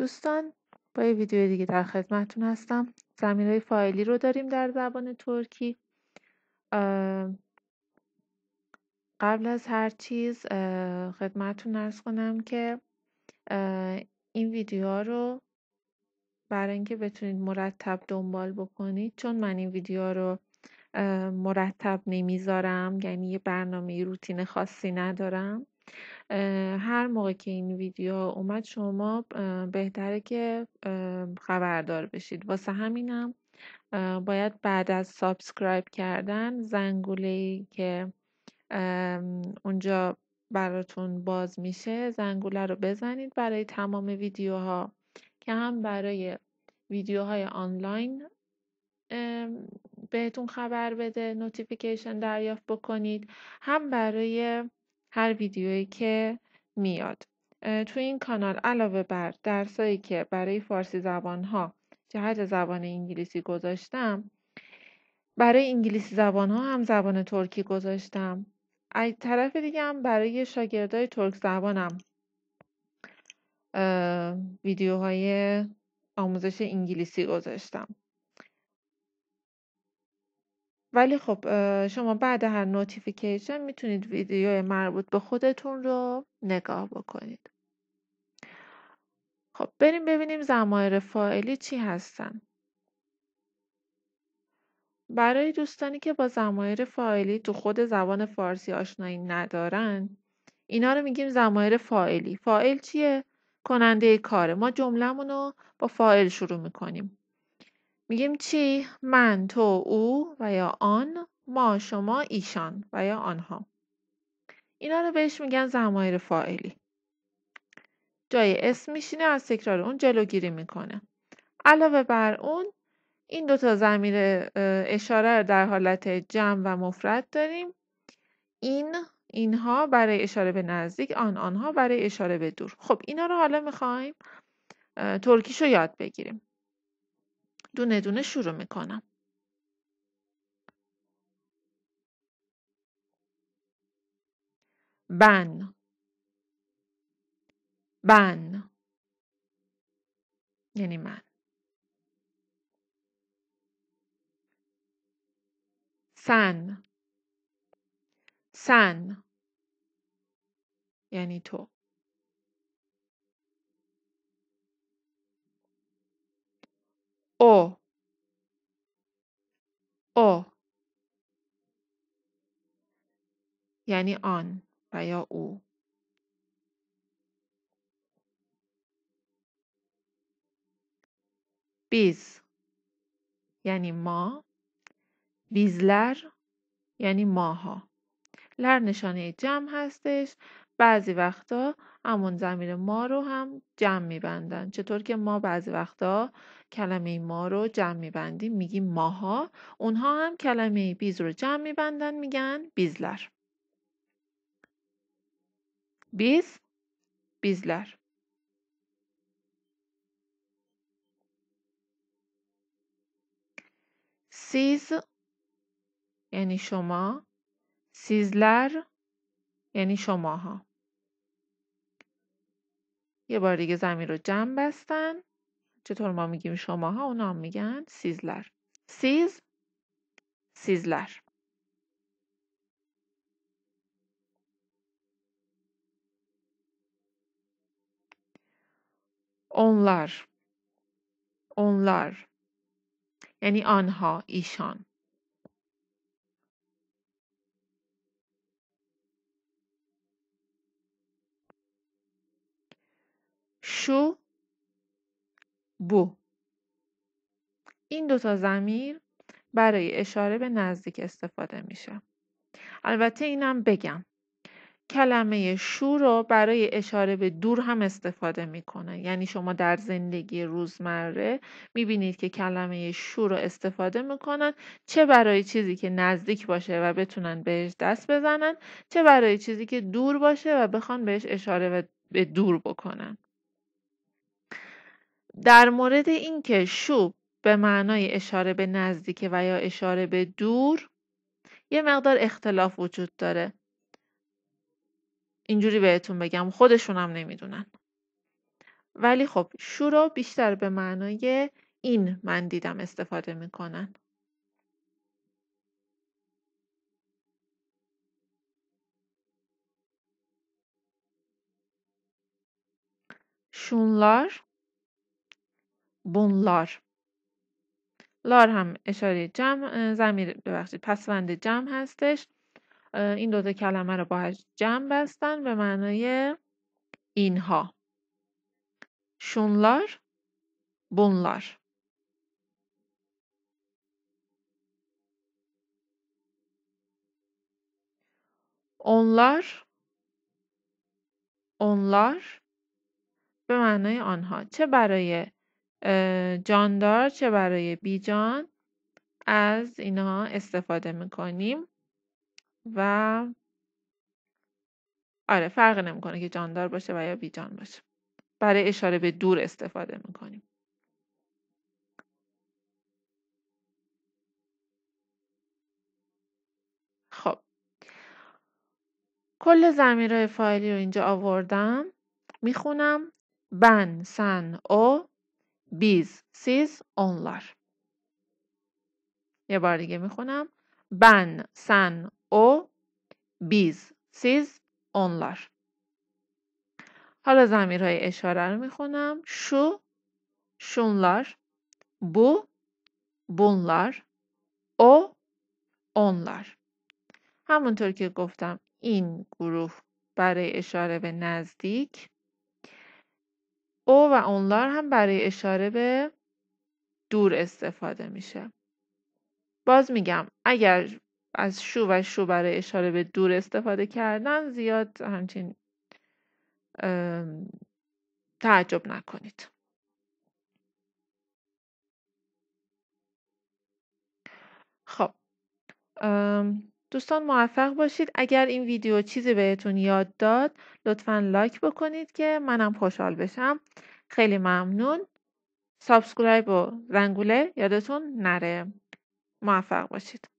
دوستان با یه ویدیو دیگه در خدمتون هستم زمین های فایلی رو داریم در زبان ترکی قبل از هر چیز خدمتتون ارز کنم که این ویدیوها رو برای اینکه بتونید مرتب دنبال بکنید چون من این ویدیوها رو مرتب نمیذارم یعنی یه برنامه روتین خاصی ندارم هر موقع که این ویدیو اومد شما بهتره که خبردار بشید واسه همینم باید بعد از سابسکرایب کردن زنگوله ای که اونجا براتون باز میشه زنگوله رو بزنید برای تمام ویدیوها که هم برای ویدیوهای آنلاین بهتون خبر بده نوتیفیکیشن دریافت بکنید هم برای هر ویدیویی که میاد تو این کانال علاوه بر درسایی که برای فارسی زبان ها جهت زبان انگلیسی گذاشتم برای انگلیسی زبان ها هم زبان ترکی گذاشتم از طرف دیگه هم برای شاگردای ترک زبانم ویدیوهای آموزش انگلیسی گذاشتم ولی خب شما بعد هر نوتیفیکیشن میتونید ویدیو مربوط به خودتون رو نگاه بکنید. خب بریم ببینیم زمایر فاعلی چی هستن. برای دوستانی که با زمایر فاعلی تو خود زبان فارسی آشنایی ندارن اینا رو میگیم زمایر فاعلی. فاعل چیه؟ کننده کاره. ما جملهمون رو با فاعل شروع میکنیم. میگیم چی؟ من، تو، او و یا آن، ما، شما، ایشان و یا آنها. اینا رو بهش میگن ضمایر فاعلی. جای اسم میشینه از تکرار اون جلوگیری میکنه. علاوه بر اون این دوتا زمیر اشاره رو در حالت جمع و مفرد داریم. این اینها برای اشاره به نزدیک آن آنها برای اشاره به دور خب اینا رو حالا میخوایم ترکیش رو یاد بگیریم دونه دونه شروع میکنم بن بن یعنی من سن سن یعنی تو او یعنی آن و یا او بیز یعنی ما بیزلر یعنی ماها لر نشانه جمع هستش بعضی وقتا همون زمین ما رو هم جمع میبندن چطور که ما بعضی وقتا کلمه ما رو جمع میبندیم میگیم ماها اونها هم کلمه بیز رو جمع میبندن میگن بیزلر بیز بیزلر سیز یعنی شما سیزلر یعنی شماها یه بار دیگه زمین رو جمع بستن چطور ما میگیم شماها اونا میگن سیزلر سیز سیزلر اونلار اونلار یعنی آنها ایشان شو بو این دوتا زمیر برای اشاره به نزدیک استفاده میشه البته اینم بگم کلمه شو رو برای اشاره به دور هم استفاده میکنه یعنی شما در زندگی روزمره میبینید که کلمه شو رو استفاده میکنن چه برای چیزی که نزدیک باشه و بتونن بهش دست بزنن چه برای چیزی که دور باشه و بخوان بهش اشاره به دور بکنن در مورد اینکه شو به معنای اشاره به نزدیک و یا اشاره به دور یه مقدار اختلاف وجود داره اینجوری بهتون بگم خودشون هم نمیدونن ولی خب شو رو بیشتر به معنای این من دیدم استفاده میکنن شونلار بونلار لار هم اشاره جمع زمیر ببخشید پسوند جمع هستش این دوتا کلمه رو با جمع بستن به معنای اینها شونلار بونلار اونلار اونلار به معنای آنها چه برای جاندار چه برای بیجان از اینها استفاده میکنیم و آره فرق نمیکنه که جاندار باشه و یا بیجان باشه برای اشاره به دور استفاده میکنیم خب کل زمیرهای فایلی رو اینجا آوردم میخونم بن سن او Biz, siz, onlar. یه بار دیگه میخونم. بن، سن، او بیز، سیز، onlar. حالا زمیرهای اشاره رو میخونم. شو, شونلار. بو، بونلر او، onlar. همونطور که گفتم این گروه برای اشاره به نزدیک او و اونلار هم برای اشاره به دور استفاده میشه باز میگم اگر از شو و شو برای اشاره به دور استفاده کردن زیاد همچین تعجب نکنید خب دوستان موفق باشید اگر این ویدیو چیزی بهتون یاد داد لطفا لایک بکنید که منم خوشحال بشم خیلی ممنون سابسکرایب و زنگوله یادتون نره موفق باشید